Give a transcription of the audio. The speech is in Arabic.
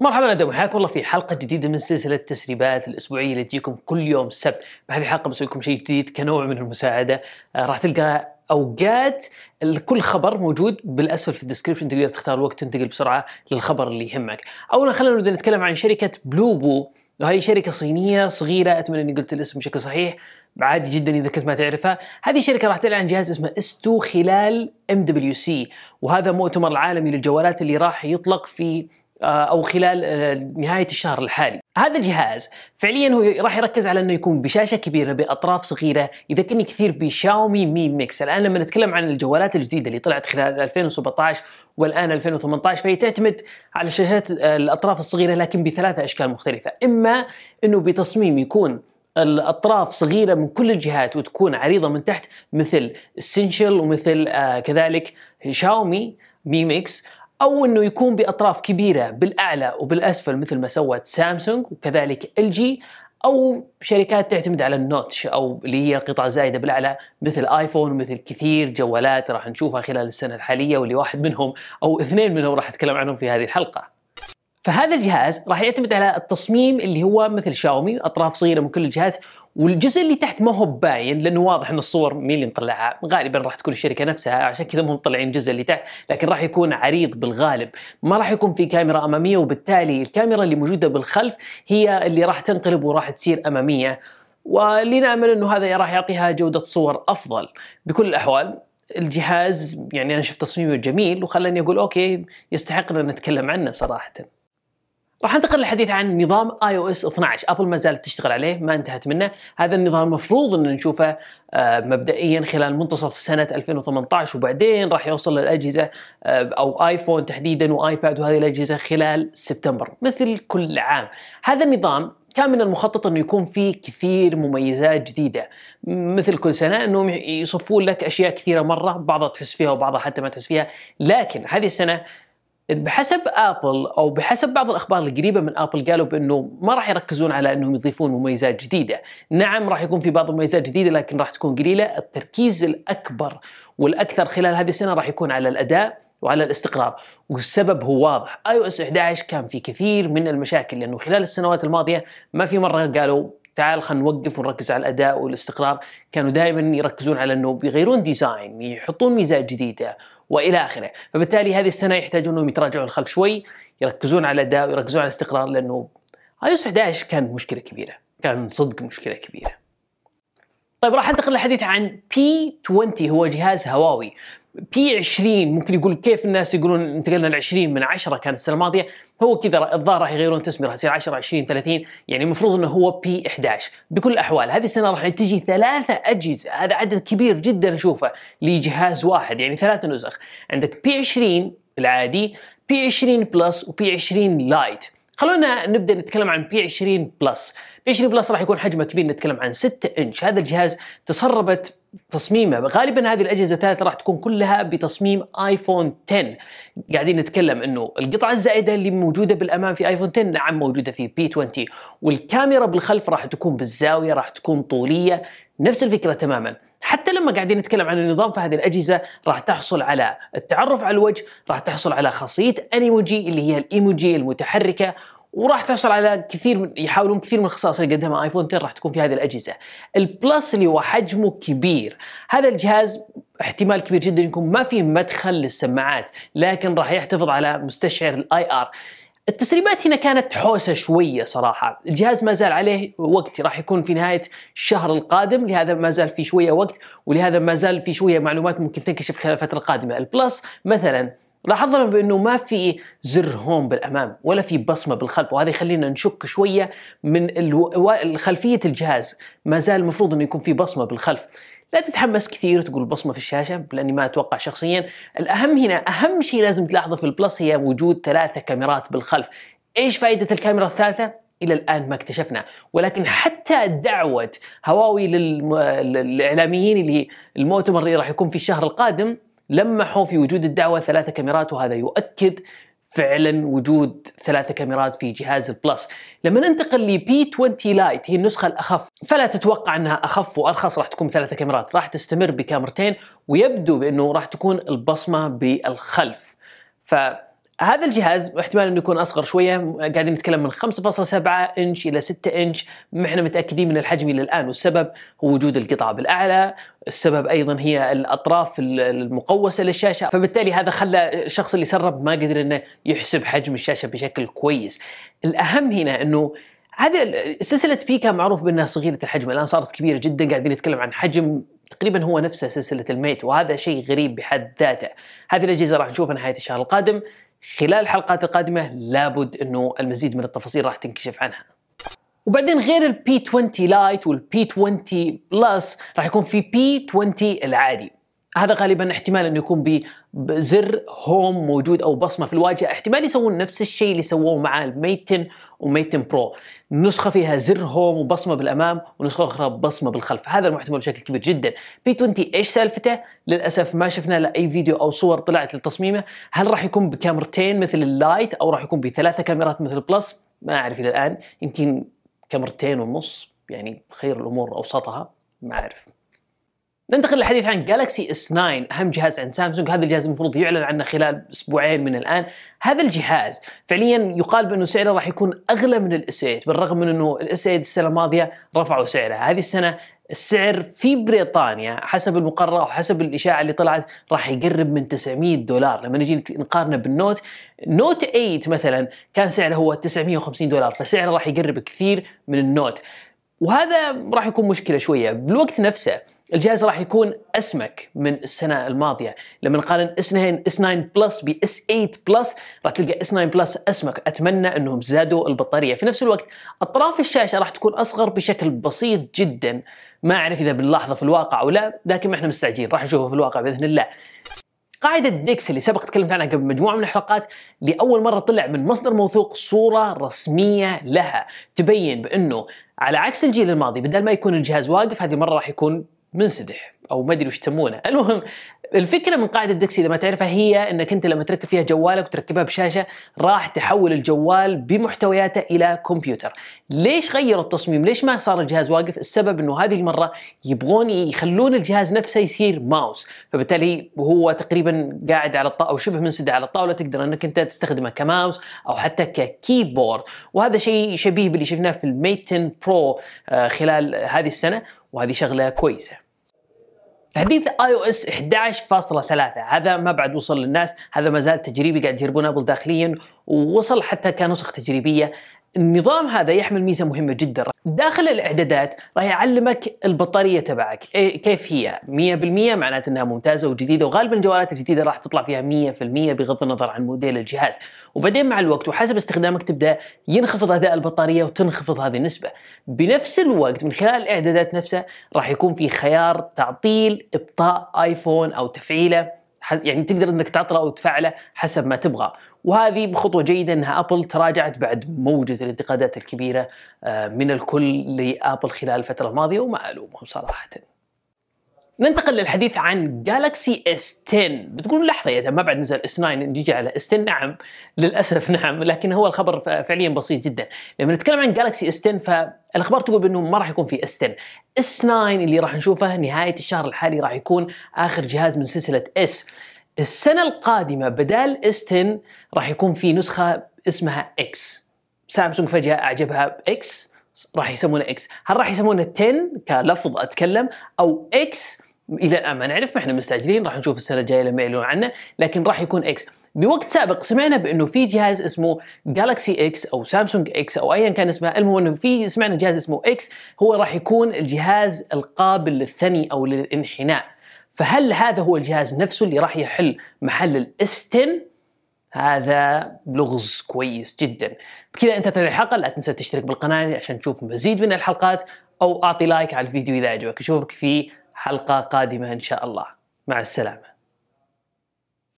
مرحبا انا حياكم والله في حلقه جديده من سلسله التسريبات الاسبوعيه اللي تجيكم كل يوم السبت بهذه الحلقه بسوي لكم شيء جديد كنوع من المساعده آه راح تلقى اوقات كل خبر موجود بالاسفل في الديسكربشن تقدر تختار وقت تنتقل بسرعه للخبر اللي يهمك اولا خلينا نبدا نتكلم عن شركه بلوبو وهي شركه صينيه صغيره اتمنى اني قلت الاسم بشكل صحيح عادي جدا اذا كنت ما تعرفها هذه الشركه راح تعلن عن جهاز اسمه اس 2 خلال ام دبليو سي وهذا مؤتمر العالمي للجوالات اللي راح يطلق في آه، او خلال آه، نهايه الشهر الحالي هذا الجهاز فعليا هو راح يركز على انه يكون بشاشه كبيره باطراف صغيره يذكرني كثير بشاومي مي ميكس الان لما نتكلم عن الجوالات الجديده اللي طلعت خلال 2017 والان 2018 فهي تعتمد على شاشات آه، الاطراف الصغيره لكن بثلاثه اشكال مختلفه اما انه بتصميم يكون الاطراف صغيره من كل الجهات وتكون عريضه من تحت مثل سينشل ومثل كذلك شاومي مي ميكس او انه يكون باطراف كبيره بالاعلى وبالاسفل مثل ما سوت سامسونج وكذلك ال جي او شركات تعتمد على النوتش او اللي هي قطعه زائده بالاعلى مثل ايفون ومثل كثير جوالات راح نشوفها خلال السنه الحاليه واللي واحد منهم او اثنين منهم راح اتكلم عنهم في هذه الحلقه. فهذا الجهاز راح يعتمد على التصميم اللي هو مثل شاومي اطراف صغيره من كل الجهات والجزء اللي تحت ما هو باين لانه واضح ان الصور مين اللي مطلعها غالبا راح تكون الشركه نفسها عشان كذا هم مطلعين الجزء اللي تحت لكن راح يكون عريض بالغالب ما راح يكون في كاميرا اماميه وبالتالي الكاميرا اللي موجوده بالخلف هي اللي راح تنقلب وراح تصير اماميه ولنامل انه هذا راح يعطيها جوده صور افضل بكل الاحوال الجهاز يعني انا شفت تصميمه جميل وخلاني اقول اوكي يستحق ان نتكلم عنه صراحه راح انتقل للحديث عن نظام اي او اس 12 ابل ما زالت تشتغل عليه ما انتهت منه هذا النظام المفروض ان نشوفه آه، مبدئيا خلال منتصف سنه 2018 وبعدين راح يوصل للاجهزه آه، او ايفون تحديدا وايباد وهذه الاجهزه خلال سبتمبر مثل كل عام هذا النظام كان من المخطط انه يكون فيه كثير مميزات جديده مثل كل سنه انهم يصفون لك اشياء كثيره مره بعضها تحس فيها وبعضها حتى ما تحس فيها لكن هذه السنه بحسب ابل او بحسب بعض الاخبار القريبه من ابل قالوا بانه ما راح يركزون على انهم يضيفون مميزات جديده، نعم راح يكون في بعض المميزات جديده لكن راح تكون قليله، التركيز الاكبر والاكثر خلال هذه السنه راح يكون على الاداء وعلى الاستقرار والسبب هو واضح اي او اس 11 كان في كثير من المشاكل لانه خلال السنوات الماضيه ما في مره قالوا تعال خلينا نوقف ونركز على الاداء والاستقرار كانوا دائما يركزون على انه بيغيرون ديزاين يحطون ميزات جديده والى اخره، فبالتالي هذه السنه يحتاجون انهم يتراجعون الخلف شوي، يركزون على الاداء ويركزون على الاستقرار لانه ايوس آه، 11 كان مشكله كبيره، كان صدق مشكله كبيره. طيب راح انتقل للحديث عن بي 20 هو جهاز هواوي بي 20 ممكن يقول كيف الناس يقولون انتقلنا ل 20 من 10 كانت السنه الماضيه هو كذا الظاهر راح يغيرون تسمية راح يصير 10 20 30 يعني المفروض انه هو بي 11 بكل الاحوال هذه السنه راح تجي ثلاثه اجهزه هذا عدد كبير جدا اشوفه لجهاز واحد يعني ثلاث نسخ عندك بي 20 العادي بي 20 بلس وبي 20 لايت خلونا نبدا نتكلم عن بي 20 بلس بي 20 بلس راح يكون حجمه كبير نتكلم عن 6 انش هذا الجهاز تسربت تصميمه غالبا هذه الاجهزه الثالثه راح تكون كلها بتصميم ايفون 10 قاعدين نتكلم انه القطعه الزائده اللي موجوده بالامام في ايفون 10 نعم موجوده في بي 20 والكاميرا بالخلف راح تكون بالزاويه راح تكون طوليه نفس الفكره تماما حتى لما قاعدين نتكلم عن النظام فهذه الاجهزه راح تحصل على التعرف على الوجه راح تحصل على خاصيه انيموجي اللي هي الايموجي المتحركه وراح تحصل على كثير من يحاولون كثير من الخصائص اللي قدمها ايفون 10 راح تكون في هذه الاجهزه. البلس اللي هو حجمه كبير، هذا الجهاز احتمال كبير جدا يكون ما فيه مدخل للسماعات، لكن راح يحتفظ على مستشعر الاي ار. التسريبات هنا كانت حوسه شويه صراحه، الجهاز ما زال عليه وقت راح يكون في نهايه الشهر القادم لهذا ما زال في شويه وقت ولهذا ما زال في شويه معلومات ممكن تنكشف خلال الفتره القادمه، البلس مثلا لاحظنا بانه ما في زر هوم بالامام ولا في بصمه بالخلف وهذا يخلينا نشك شويه من الو... خلفيه الجهاز ما زال المفروض انه يكون في بصمه بالخلف لا تتحمس كثير وتقول بصمه في الشاشه لاني ما اتوقع شخصيا الاهم هنا اهم شيء لازم تلاحظه في البلس هي وجود ثلاثه كاميرات بالخلف ايش فائده الكاميرا الثالثه الى الان ما اكتشفنا ولكن حتى دعوه هواوي للاعلاميين اللي المؤتمر اللي راح يكون في الشهر القادم لمحوا في وجود الدعوه ثلاثه كاميرات وهذا يؤكد فعلا وجود ثلاثة كاميرات في جهاز البلس لما ننتقل لبي 20 لايت هي النسخة الأخف فلا تتوقع أنها أخف وأرخص راح تكون ثلاثة كاميرات راح تستمر بكاميرتين ويبدو بأنه راح تكون البصمة بالخلف ف هذا الجهاز احتمال انه يكون اصغر شويه قاعدين نتكلم من 5.7 انش الى 6 انش ما احنا متاكدين من الحجم الى الان والسبب هو وجود القطع بالاعلى السبب ايضا هي الاطراف المقوسه للشاشه فبالتالي هذا خلى الشخص اللي سرب ما قدر انه يحسب حجم الشاشه بشكل كويس الاهم هنا انه هذا سلسله بيكا معروف بانها صغيره الحجم الان صارت كبيره جدا قاعدين نتكلم عن حجم تقريبا هو نفسه سلسله الميت وهذا شيء غريب بحد ذاته هذه الاجهزه راح نشوفها نهايه الشهر القادم خلال الحلقات القادمة لابد أنه المزيد من التفاصيل راح تنكشف عنها وبعدين غير البي 20 لايت والبي 20 بلس راح يكون في بي 20 العادي هذا غالبا احتمال انه يكون بزر هوم موجود او بصمه في الواجهه احتمال يسوون نفس الشيء اللي سووه مع الميتن وميت 10 برو نسخه فيها زر هوم وبصمه بالامام ونسخه اخرى بصمه بالخلف هذا المحتمل بشكل كبير جدا بي 20 ايش سالفته للاسف ما شفنا له اي فيديو او صور طلعت لتصميمه هل راح يكون بكاميرتين مثل اللايت او راح يكون بثلاثه كاميرات مثل بلس ما اعرف الى الان يمكن كاميرتين ونص يعني خير الامور اوسطها ما اعرف ننتقل للحديث عن جالكسي اس 9 اهم جهاز عند سامسونج هذا الجهاز المفروض يعلن عنه خلال اسبوعين من الان هذا الجهاز فعليا يقال بانه سعره راح يكون اغلى من الاس 8 بالرغم من انه الاس 8 السنه الماضيه رفعوا سعره هذه السنه السعر في بريطانيا حسب المقرر وحسب الإشاعة اللي طلعت راح يقرب من 900 دولار لما نجي نقارنه بالنوت نوت 8 مثلا كان سعره هو 950 دولار فسعره راح يقرب كثير من النوت وهذا راح يكون مشكله شويه بالوقت نفسه الجهاز راح يكون اسمك من السنه الماضيه لما نقارن اس 9 اس 9 بلس باس 8 بلس راح تلقى اس 9 بلس اسمك اتمنى انهم زادوا البطاريه في نفس الوقت اطراف الشاشه راح تكون اصغر بشكل بسيط جدا ما اعرف اذا بنلاحظه في الواقع او لا لكن ما احنا مستعجلين راح نشوفه في الواقع باذن الله قاعدة ديكس اللي سبق تكلمت عنها قبل مجموعة من الحلقات لأول مرة طلع من مصدر موثوق صورة رسمية لها تبين بأنه على عكس الجيل الماضي بدل ما يكون الجهاز واقف هذه مره راح يكون منسدح او ما ادري وش يسمونه المهم الفكره من قاعده دكسي اذا ما تعرفها هي انك انت لما تركب فيها جوالك وتركبها بشاشه راح تحول الجوال بمحتوياته الى كمبيوتر ليش غيروا التصميم ليش ما صار الجهاز واقف السبب انه هذه المره يبغون يخلون الجهاز نفسه يصير ماوس فبالتالي هو تقريبا قاعد على الطاوله او شبه منسدح على الطاوله تقدر انك انت تستخدمه كماوس او حتى ككيبورد وهذا شيء شبيه باللي شفناه في الميت 10 برو آه، خلال هذه السنه وهذه شغله كويسه تحديث اي او اس 11.3 هذا ما بعد وصل للناس هذا ما زال تجريبي قاعد يجربون ابل داخليا ووصل حتى كنسخ تجريبيه النظام هذا يحمل ميزه مهمه جدا داخل الاعدادات راح يعلمك البطاريه تبعك إيه، كيف هي 100% معناته انها ممتازه وجديده وغالبا الجوالات الجديده راح تطلع فيها 100% بغض النظر عن موديل الجهاز وبعدين مع الوقت وحسب استخدامك تبدا ينخفض اداء البطاريه وتنخفض هذه النسبه بنفس الوقت من خلال الاعدادات نفسها راح يكون في خيار تعطيل ابطاء ايفون او تفعيله يعني تقدر انك تعطله او تفعله حسب ما تبغى وهذه خطوه جيده انها ابل تراجعت بعد موجه الانتقادات الكبيره آه، من الكل لابل خلال الفتره الماضيه وما الومهم صراحه ننتقل للحديث عن جالكسي اس 10 بتقول لحظه يا ما بعد نزل اس 9 نجي على اس 10 نعم للاسف نعم لكن هو الخبر فعليا بسيط جدا لما نتكلم عن جالكسي اس 10 فالاخبار تقول بانه ما راح يكون في اس 10 اس 9 اللي راح نشوفه نهايه الشهر الحالي راح يكون اخر جهاز من سلسله اس السنه القادمه بدال اس 10 راح يكون في نسخه اسمها اكس سامسونج فجاه اعجبها اكس راح يسمونه اكس هل راح يسمونه 10 كلفظ اتكلم او اكس الى الان ما نعرف ما احنا مستعجلين راح نشوف السنه الجايه لما يعلنون عنه لكن راح يكون اكس بوقت سابق سمعنا بانه في جهاز اسمه جالكسي اكس او سامسونج اكس او ايا كان اسمه المهم انه في سمعنا جهاز اسمه اكس هو راح يكون الجهاز القابل للثني او للانحناء فهل هذا هو الجهاز نفسه اللي راح يحل محل الاس 10 هذا لغز كويس جدا بكذا انت تتابع الحلقه لا تنسى تشترك بالقناه عشان تشوف مزيد من الحلقات او اعطي لايك على الفيديو اذا عجبك اشوفك في حلقه قادمه ان شاء الله مع السلامه